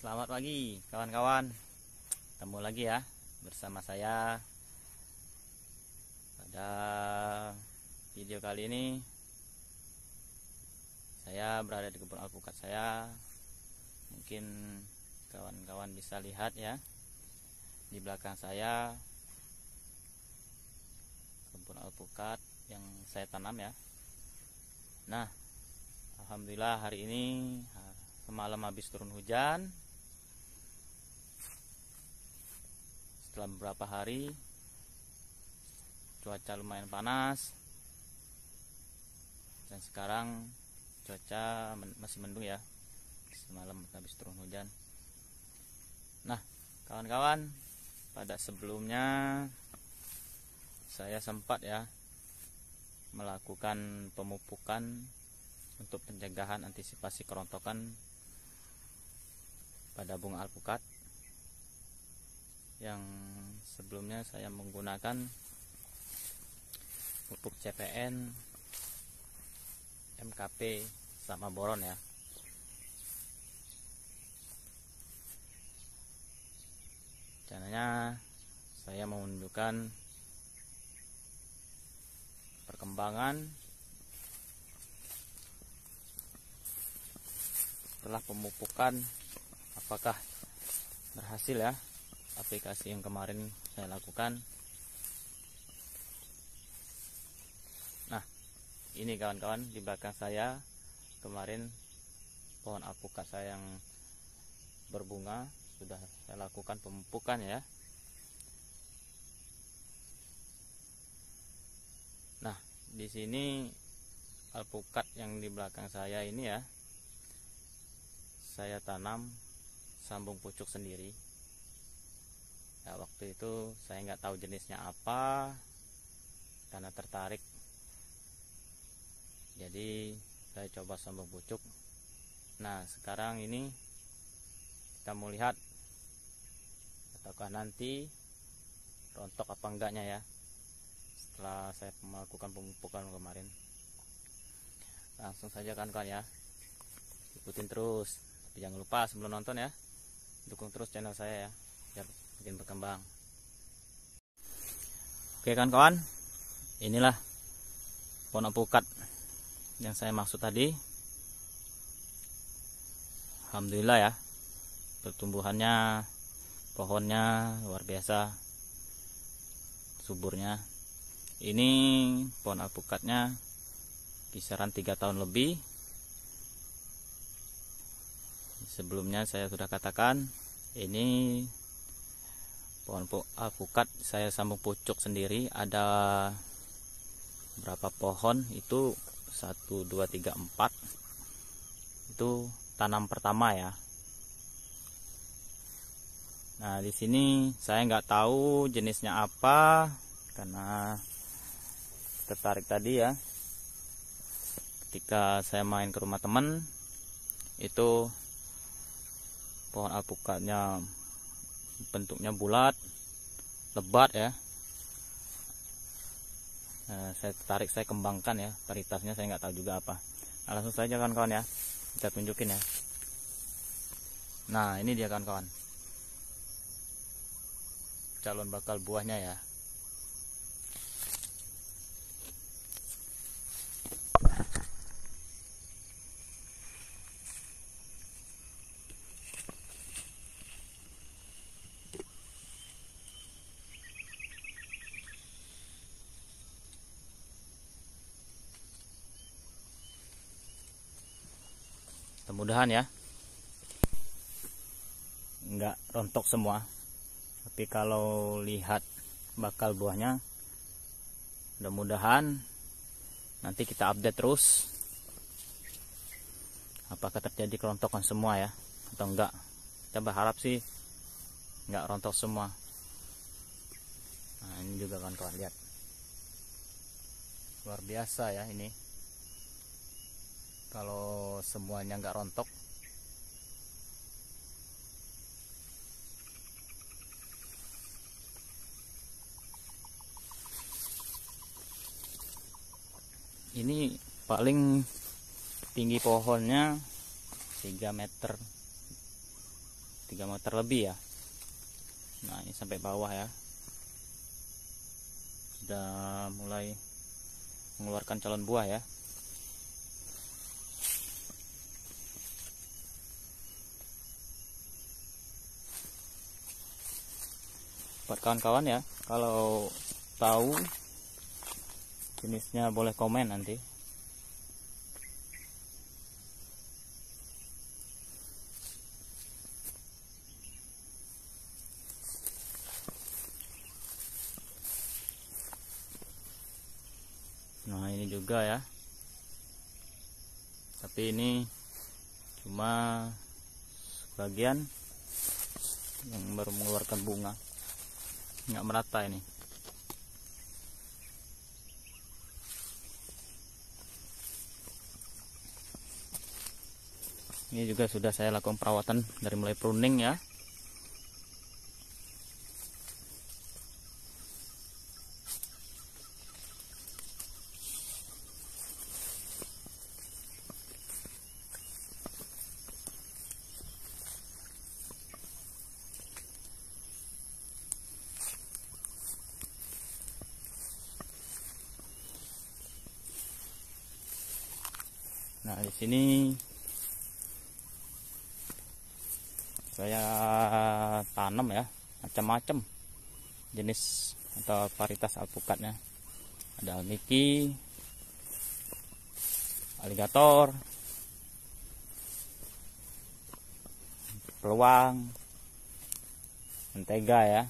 Selamat pagi kawan-kawan Ketemu lagi ya Bersama saya Pada video kali ini Saya berada di kebun alpukat saya Mungkin kawan-kawan bisa lihat ya Di belakang saya Kebun alpukat yang saya tanam ya Nah Alhamdulillah hari ini semalam habis turun hujan setelah beberapa hari cuaca lumayan panas dan sekarang cuaca men masih mendung ya semalam habis turun hujan nah kawan-kawan pada sebelumnya saya sempat ya melakukan pemupukan untuk pencegahan antisipasi kerontokan pada bunga alpukat yang sebelumnya saya menggunakan pupuk CPN MKP sama boron ya caranya saya menunjukkan perkembangan setelah pemupukan apakah berhasil ya aplikasi yang kemarin saya lakukan nah ini kawan-kawan di belakang saya kemarin pohon apukat saya yang berbunga sudah saya lakukan pemupukan ya nah di sini alpukat yang di belakang saya ini ya saya tanam sambung pucuk sendiri waktu itu saya nggak tahu jenisnya apa karena tertarik jadi saya coba sambung pucuk nah sekarang ini kita mau lihat ataukah nanti rontok apa enggaknya ya setelah saya melakukan pemupukan kemarin langsung saja kan kan ya ikutin terus tapi jangan lupa sebelum nonton ya dukung terus channel saya ya biar makin berkembang oke kan kawan inilah pohon apukat yang saya maksud tadi Alhamdulillah ya pertumbuhannya pohonnya luar biasa suburnya ini pohon alpukatnya kisaran tiga tahun lebih sebelumnya saya sudah katakan ini pohon alpukat ah, saya sambung pucuk sendiri ada berapa pohon itu satu dua tiga empat itu tanam pertama ya Nah di sini saya nggak tahu jenisnya apa karena tertarik tadi ya. Ketika saya main ke rumah teman itu pohon alpukatnya bentuknya bulat lebat ya eh, saya tarik saya kembangkan ya varietasnya saya nggak tahu juga apa nah, langsung saja kawan-kawan ya kita tunjukin ya nah ini dia kawan-kawan calon bakal buahnya ya mudah-mudahan ya nggak rontok semua tapi kalau lihat bakal buahnya mudah-mudahan nanti kita update terus apakah terjadi kerontokan semua ya atau enggak kita berharap sih nggak rontok semua nah ini juga kawan-kawan lihat luar biasa ya ini kalau semuanya nggak rontok ini paling tinggi pohonnya 3 meter 3 meter lebih ya nah ini sampai bawah ya sudah mulai mengeluarkan calon buah ya buat kawan-kawan ya kalau tahu jenisnya boleh komen nanti nah ini juga ya tapi ini cuma sebagian yang baru mengeluarkan bunga nggak merata ini ini juga sudah saya lakukan perawatan dari mulai pruning ya di sini saya tanam ya macam-macam jenis atau varietas alpukatnya ada almiki aligator peluang mentega ya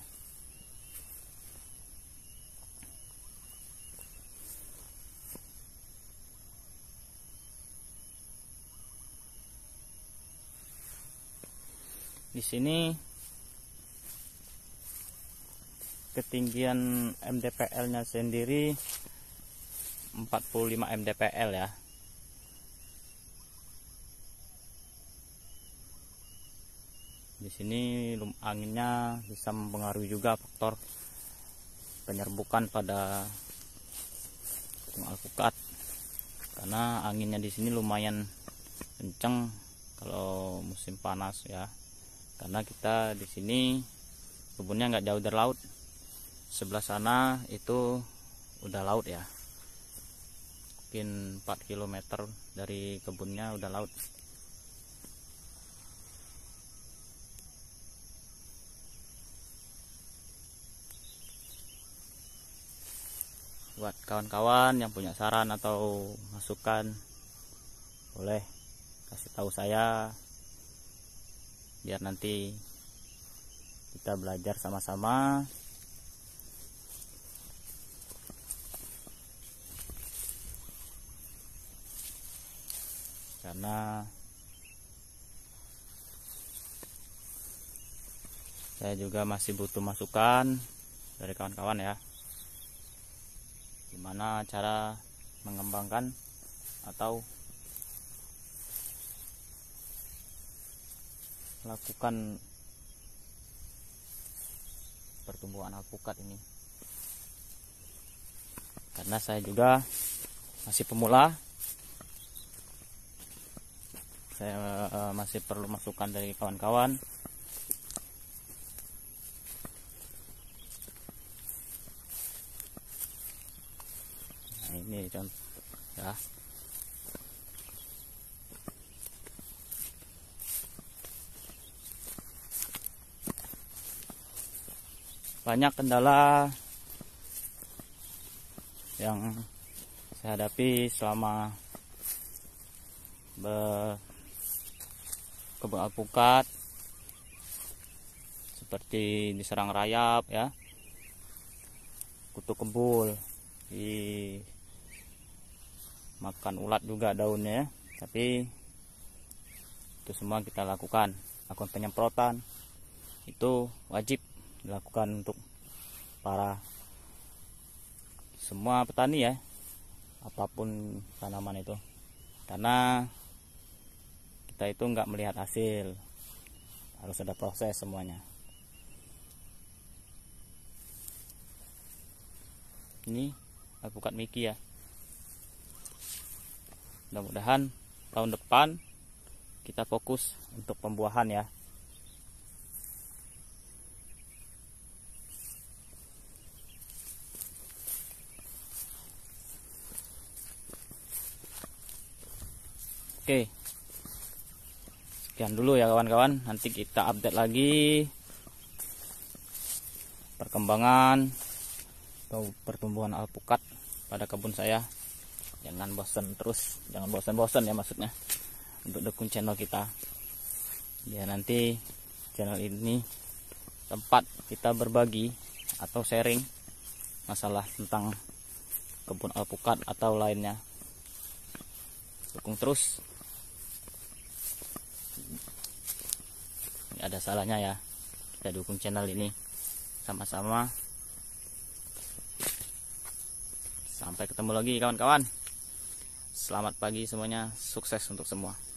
di sini ketinggian MDPL nya sendiri 45 MDPL ya di sini anginnya bisa mempengaruhi juga faktor penyerbukan pada alpukat karena anginnya di sini lumayan kencang kalau musim panas ya karena kita di sini kebunnya nggak jauh dari laut sebelah sana itu udah laut ya mungkin 4 km dari kebunnya udah laut buat kawan-kawan yang punya saran atau masukan boleh kasih tahu saya biar nanti kita belajar sama-sama karena saya juga masih butuh masukan dari kawan-kawan ya gimana cara mengembangkan atau lakukan pertumbuhan alpukat ini karena saya juga masih pemula saya uh, masih perlu masukan dari kawan-kawan nah, ini contoh banyak kendala yang saya hadapi selama alpukat seperti diserang rayap ya kutu kebul di makan ulat juga daunnya ya. tapi itu semua kita lakukan akun penyemprotan itu wajib dilakukan untuk para semua petani ya apapun tanaman itu karena kita itu nggak melihat hasil harus ada proses semuanya ini alpukat Miki ya mudah-mudahan tahun depan kita fokus untuk pembuahan ya Oke. Sekian dulu ya kawan-kawan. Nanti kita update lagi perkembangan atau pertumbuhan alpukat pada kebun saya. Jangan bosen terus, jangan bosen-bosen ya maksudnya untuk dukung channel kita. Ya nanti channel ini tempat kita berbagi atau sharing masalah tentang kebun alpukat atau lainnya. Dukung terus ada salahnya ya kita dukung channel ini sama-sama sampai ketemu lagi kawan-kawan selamat pagi semuanya sukses untuk semua